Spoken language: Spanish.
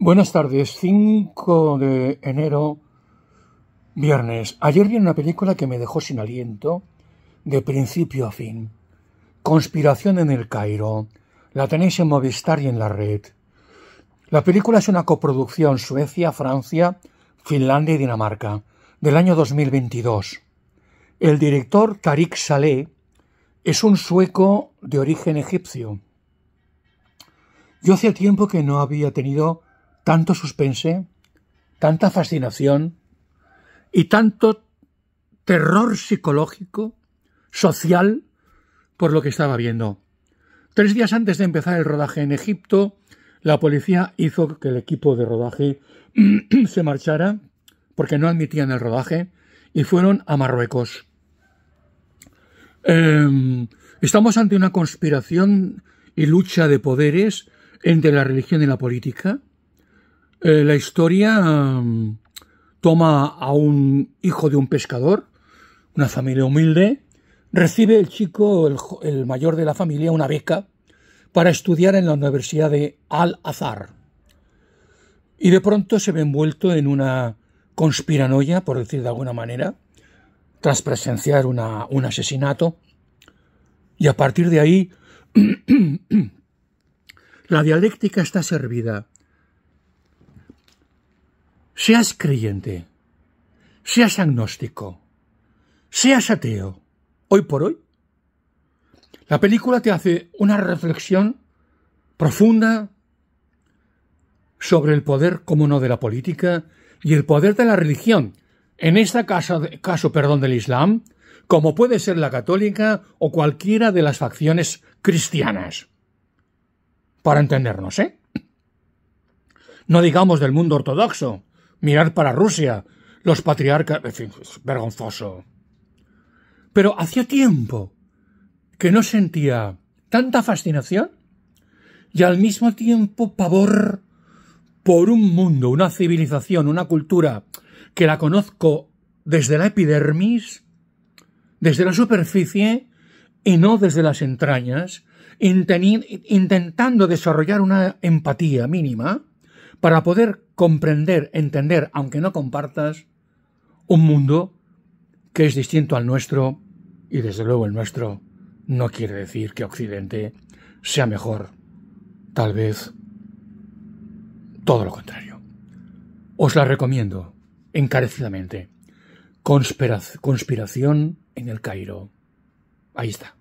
Buenas tardes, 5 de enero, viernes. Ayer vi una película que me dejó sin aliento, de principio a fin. Conspiración en el Cairo. La tenéis en Movistar y en la red. La película es una coproducción Suecia, Francia, Finlandia y Dinamarca, del año 2022. El director Tariq Saleh es un sueco de origen egipcio. Yo hacía tiempo que no había tenido tanto suspense, tanta fascinación y tanto terror psicológico, social, por lo que estaba viendo. Tres días antes de empezar el rodaje en Egipto, la policía hizo que el equipo de rodaje se marchara porque no admitían el rodaje y fueron a Marruecos. Em, estamos ante una conspiración y lucha de poderes entre la religión y la política eh, la historia mm, toma a un hijo de un pescador, una familia humilde, recibe el chico, el, mayor de la familia, una beca para estudiar en la Universidad de Al-Azhar. Y de pronto se ve envuelto en una conspiranoia, por decir de alguna manera, tras presenciar un asesinato. Y a partir de ahí, la dialéctica está servida Seas creyente, seas agnóstico, seas ateo, hoy por hoy, la película te hace una reflexión profunda sobre el poder, como no, de la política y el poder de la religión, en este caso, caso perdón, del Islam, como puede ser la católica o cualquiera de las facciones cristianas. Para entendernos, ¿eh? No digamos del mundo ortodoxo, mirar para Rusia, los patriarcas, en fin, vergonzoso. Pero hacía tiempo que no sentía tanta fascinación y al mismo tiempo pavor por un mundo, una civilización, una cultura que la conozco desde la epidermis, desde la superficie y no desde las entrañas, intentando desarrollar una empatía mínima para poder comprender, entender, aunque no compartas, un mundo que es distinto al nuestro, y desde luego el nuestro no quiere decir que Occidente sea mejor, tal vez todo lo contrario. Os la recomiendo encarecidamente. Conspiración en el Cairo. Ahí está.